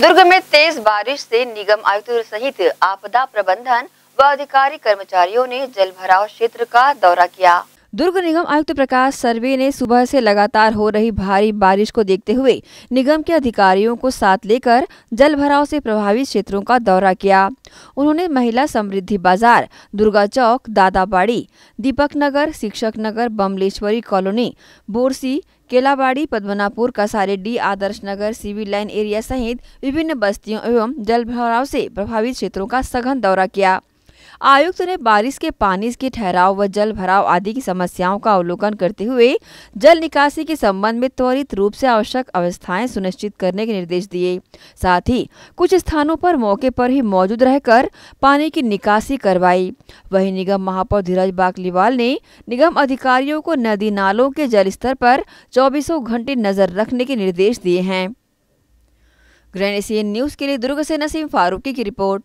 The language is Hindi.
दुर्ग में तेज बारिश से निगम आयुक्त सहित आपदा प्रबंधन व अधिकारी कर्मचारियों ने जल भराव क्षेत्र का दौरा किया दुर्ग निगम आयुक्त प्रकाश सर्वे ने सुबह से लगातार हो रही भारी बारिश को देखते हुए निगम के अधिकारियों को साथ लेकर जलभराव से प्रभावित क्षेत्रों का दौरा किया उन्होंने महिला समृद्धि बाजार दुर्गा चौक Dadabari Deepak Nagar Shikshak Nagar Bamleshwari colony Borsi Kelabadi Padmanapur Kasaredih Adarsh Nagar civil line area सहित विभिन्न बस्तियों एवं भराव से प्रभावित क्षेत्रों का सघन दौरा किया आयुक्त ने बारिश के पानी के ठहराव व जल भराव आदि की समस्याओं का अवलोकन करते हुए जल निकासी के संबंध में त्वरित रूप से आवश्यक अवस्थाएं सुनिश्चित करने के निर्देश दिए साथ ही कुछ स्थानों पर मौके पर ही मौजूद रहकर पानी की निकासी करवाई वही निगम महापौर धीरज बागलीवाल ने निगम अधिकारियों को नदी नालों के जल स्तर पर चौबीसों घंटे नजर रखने के निर्देश दिए हैं ग्रैंड एशियन न्यूज के लिए दुर्ग से नसीम फारूकी की रिपोर्ट